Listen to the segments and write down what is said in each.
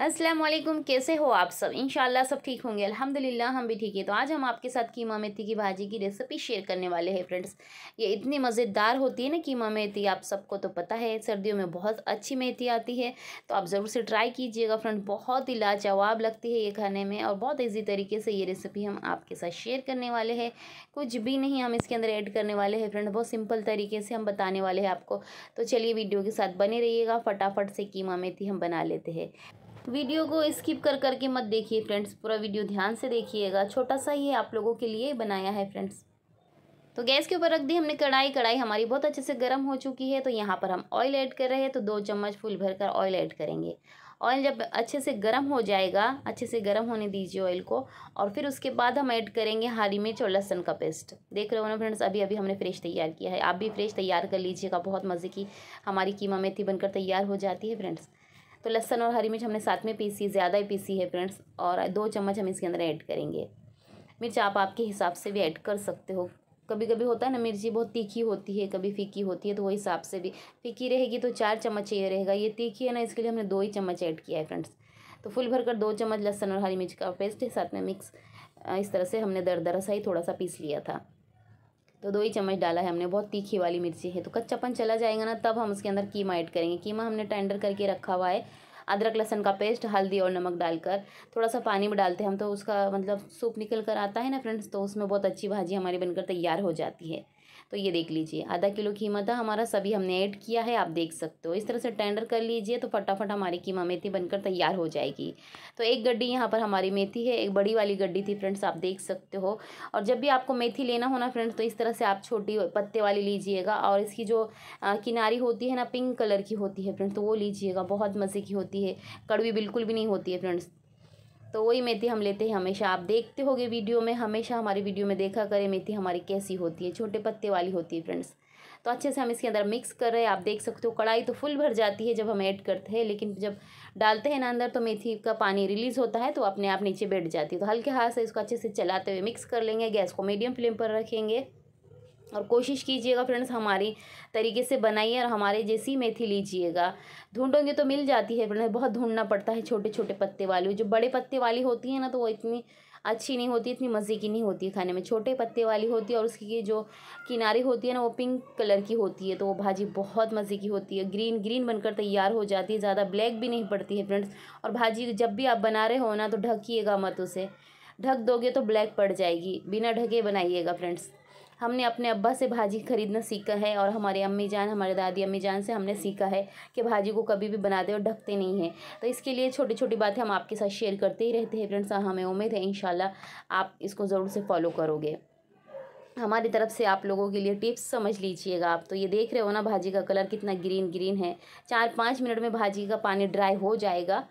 असलम कैसे हो आप सब इंशाल्लाह सब ठीक होंगे अल्हम्दुलिल्लाह हम भी ठीक है तो आज हम आपके साथ कीमा मेथी की भाजी की रेसिपी शेयर करने वाले हैं फ्रेंड्स ये इतनी मज़ेदार होती है ना कीमा मेथी आप सबको तो पता है सर्दियों में बहुत अच्छी मेथी आती है तो आप ज़रूर से ट्राई कीजिएगा फ्रेंड बहुत ही लाजवाब लगती है ये खाने में और बहुत ईजी तरीके से ये रेसिपी हम आपके साथ शेयर करने वाले हैं कुछ भी नहीं हम इसके अंदर ऐड करने वाले हैं फ्रेंड बहुत सिंपल तरीके से हम बताने वाले हैं आपको तो चलिए वीडियो के साथ बने रहिएगा फटाफट से कीमा मेथी हम बना लेते हैं वीडियो को स्किप कर करके मत देखिए फ्रेंड्स पूरा वीडियो ध्यान से देखिएगा छोटा सा ही आप लोगों के लिए बनाया है फ्रेंड्स तो गैस के ऊपर रख दी हमने कढ़ाई कढ़ाई हमारी बहुत अच्छे से गर्म हो चुकी है तो यहाँ पर हम ऑयल ऐड कर रहे हैं तो दो चम्मच फुल भर कर ऑयल ऐड करेंगे ऑयल जब अच्छे से गर्म हो जाएगा अच्छे से गर्म होने दीजिए ऑयल को और फिर उसके बाद हम ऐड करेंगे हरी मिर्च और लहसन का पेस्ट देख रहे हो ना फ्रेंड्स अभी अभी हमने फ्रेश तैयार किया है आप भी फ्रेश तैयार कर लीजिएगा बहुत मज़े की हमारी कीमा मेथी बनकर तैयार हो जाती है फ्रेंड्स तो लहसन और हरी मिर्च हमने साथ में पीसी ज़्यादा ही पीसी है फ्रेंड्स और दो चम्मच हम इसके अंदर ऐड करेंगे मिर्च आप आपके हिसाब से भी ऐड कर सकते हो कभी कभी होता है ना मिर्ची बहुत तीखी होती है कभी फीकी होती है तो वो हिसाब से भी फीकी रहेगी तो चार चम्मच ये रहेगा ये तीखी है ना इसके लिए हमने दो ही चम्मच ऐड किया है फ्रेंड्स तो फुल भर कर दो चम्मच लहसन और हरी मिर्च का पेस्ट है साथ में मिक्स इस तरह से हमने दर दरा सा ही थोड़ा सा पीस लिया था तो दो ही चम्मच डाला है हमने बहुत तीखी वाली मिर्ची है तो कच्चापन चला जाएगा ना तब हम उसके अंदर कीमा ऐड करेंगे कीमा हमने टेंडर करके रखा हुआ है अदरक लहसन का पेस्ट हल्दी और नमक डालकर थोड़ा सा पानी में डालते हैं हम तो उसका मतलब सूप निकल कर आता है ना फ्रेंड्स तो उसमें बहुत अच्छी भाजी हमारी बनकर तैयार हो जाती है तो ये देख लीजिए आधा किलो कीमा था हमारा सभी हमने ऐड किया है आप देख सकते हो इस तरह से टेंडर कर लीजिए तो फटाफट हमारी कीमा मेथी बनकर तैयार हो जाएगी तो एक गड्डी यहाँ पर हमारी मेथी है एक बड़ी वाली गड्डी थी फ्रेंड्स आप देख सकते हो और जब भी आपको मेथी लेना हो ना फ्रेंड्स तो इस तरह से आप छोटी पत्ते वाली लीजिएगा और इसकी जो किनारी होती है ना पिंक कलर की होती है फ्रेंड्स तो वो लीजिएगा बहुत मज़े की होती है कड़वी बिल्कुल भी नहीं होती है फ्रेंड्स तो वही मेथी हम लेते हैं हमेशा आप देखते होंगे वीडियो में हमेशा हमारी वीडियो में देखा करें मेथी हमारी कैसी होती है छोटे पत्ते वाली होती है फ्रेंड्स तो अच्छे से हम इसके अंदर मिक्स कर रहे हैं आप देख सकते हो कढ़ाई तो फुल भर जाती है जब हम ऐड करते हैं लेकिन जब डालते हैं ना अंदर तो मेथी का पानी रिलीज़ होता है तो अपने आप नीचे बैठ जाती है तो हल्के हाथ से इसको अच्छे से चलाते हुए मिक्स कर लेंगे गैस को मीडियम फ्लेम पर रखेंगे और कोशिश कीजिएगा फ्रेंड्स हमारी तरीके से बनाइए और हमारे जैसी मेथी लीजिएगा ढूंढोगे तो मिल जाती है फ्रेंड्स बहुत ढूंढना पड़ता है छोटे छोटे पत्ते वाली जो बड़े पत्ते वाली होती है ना तो वो इतनी अच्छी नहीं होती इतनी मज़े की नहीं होती है खाने में छोटे पत्ते वाली होती है और उसकी जो किनारी होती है ना वो पिंक कलर की होती है तो वो भाजी बहुत मज़े की होती है ग्रीन ग्रीन बनकर तैयार हो जाती है ज़्यादा ब्लैक भी नहीं पड़ती है फ्रेंड्स और भाजी जब भी आप बना रहे हो ना तो ढकिएगा मत उसे ढक दोगे तो ब्लैक पड़ जाएगी बिना ढके बनाइएगा फ्रेंड्स हमने अपने अब्बा से भाजी खरीदना सीखा है और हमारे अम्मी जान हमारे दादी अम्मी जान से हमने सीखा है कि भाजी को कभी भी बनाते और ढकते नहीं हैं तो इसके लिए छोटी छोटी बातें हम आपके साथ शेयर करते ही रहते हैं फ्रेंड्स हाँ, हमें उम्मीद है इन आप इसको ज़रूर से फॉलो करोगे हमारी तरफ से आप लोगों के लिए टिप्स समझ लीजिएगा आप तो ये देख रहे हो ना भाजी का कलर कितना ग्रीन ग्रीन है चार पाँच मिनट में भाजी का पानी ड्राई हो जाएगा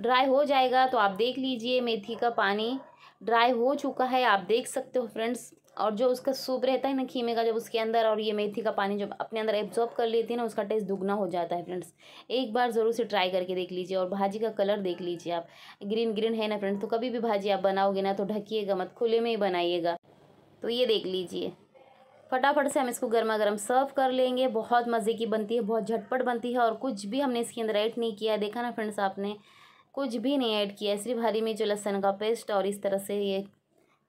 ड्राई हो जाएगा तो आप देख लीजिए मेथी का पानी ड्राई हो चुका है आप देख सकते हो फ्रेंड्स और जो उसका सूप रहता है ना खीमे का जब उसके अंदर और ये मेथी का पानी जब अपने अंदर एब्जॉर्ब कर लेती है ना उसका टेस्ट दुगना हो जाता है फ्रेंड्स एक बार ज़रूर से ट्राई करके देख लीजिए और भाजी का कलर देख लीजिए आप ग्रीन ग्रीन है ना फ्रेंड्स तो कभी भी भाजी आप बनाओगे ना तो ढकीयेगा मत खुले में ही बनाइएगा तो ये देख लीजिए फटाफट से हम इसको गर्मा गर्म सर्व कर लेंगे बहुत मज़े की बनती है बहुत झटपट बनती है और कुछ भी हमने इसके अंदर ऐड नहीं किया देखा ना फ्रेंड्स आपने कुछ भी नहीं ऐड किया सिर्फ हरी मिर्च लहसन का पेस्ट और इस तरह से ये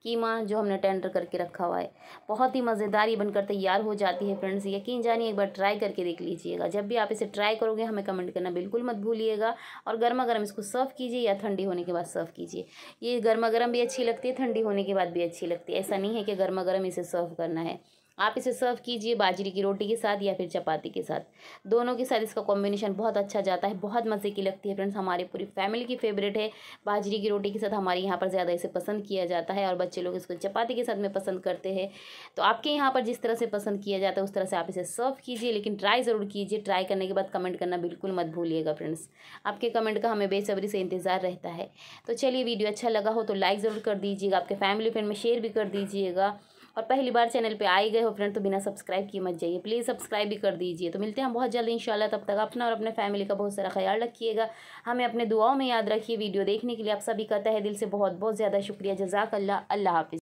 कीमा जो हमने टेंडर करके रखा हुआ है बहुत ही मज़ेदार ये बनकर तैयार हो जाती है फ्रेंड्स यकीन जानिए एक बार ट्राई करके देख लीजिएगा जब भी आप इसे ट्राई करोगे हमें कमेंट करना बिल्कुल मत भूलिएगा और गर्मा गर्म इसको सर्व कीजिए या ठंडी होने के बाद सर्व कीजिए ये गर्मा गर्म भी अच्छी लगती है ठंडी होने के बाद भी अच्छी लगती है ऐसा नहीं है कि गर्मा गर्म इसे सर्व करना है आप इसे सर्व कीजिए बाजरे की रोटी के साथ या फिर चपाती के साथ दोनों के साथ इसका कॉम्बिनेशन बहुत अच्छा जाता है बहुत मज़े की लगती है फ्रेंड्स हमारी पूरी फैमिली की फेवरेट है बाजरे की रोटी के साथ हमारे यहाँ पर ज़्यादा इसे पसंद किया जाता है और बच्चे लोग इसको चपाती के साथ में पसंद करते हैं तो आपके यहाँ पर जिस तरह से पसंद किया जाता है उस तरह से आप इसे सर्व कीजिए लेकिन ट्राई ज़रूर कीजिए ट्राई करने के बाद कमेंट करना बिल्कुल मत भूलिएगा फ्रेंड्स आपके कमेंट का हमें बेसब्री से इंतज़ार रहता है तो चलिए वीडियो अच्छा लगा हो तो लाइक ज़रूर कर दीजिएगा आपके फैमिली फ्रेंड में शेयर भी कर दीजिएगा और पहली बार चैनल पे आए गए हो फ्रेंड तो बिना सब्सक्राइब किए मत जाइए प्लीज़ सब्सक्राइब भी कर दीजिए तो मिलते हैं बहुत जल्दी इंशाल्लाह तब तक अपना और अपने फैमिली का बहुत सारा ख्याल रखिएगा हमें अपने दुआओं में याद रखिए वीडियो देखने के लिए आप सभी का तह दिल से बहुत बहुत ज़्यादा शुक्रिया जजाक अल्लाह अल्लाह हाफिज़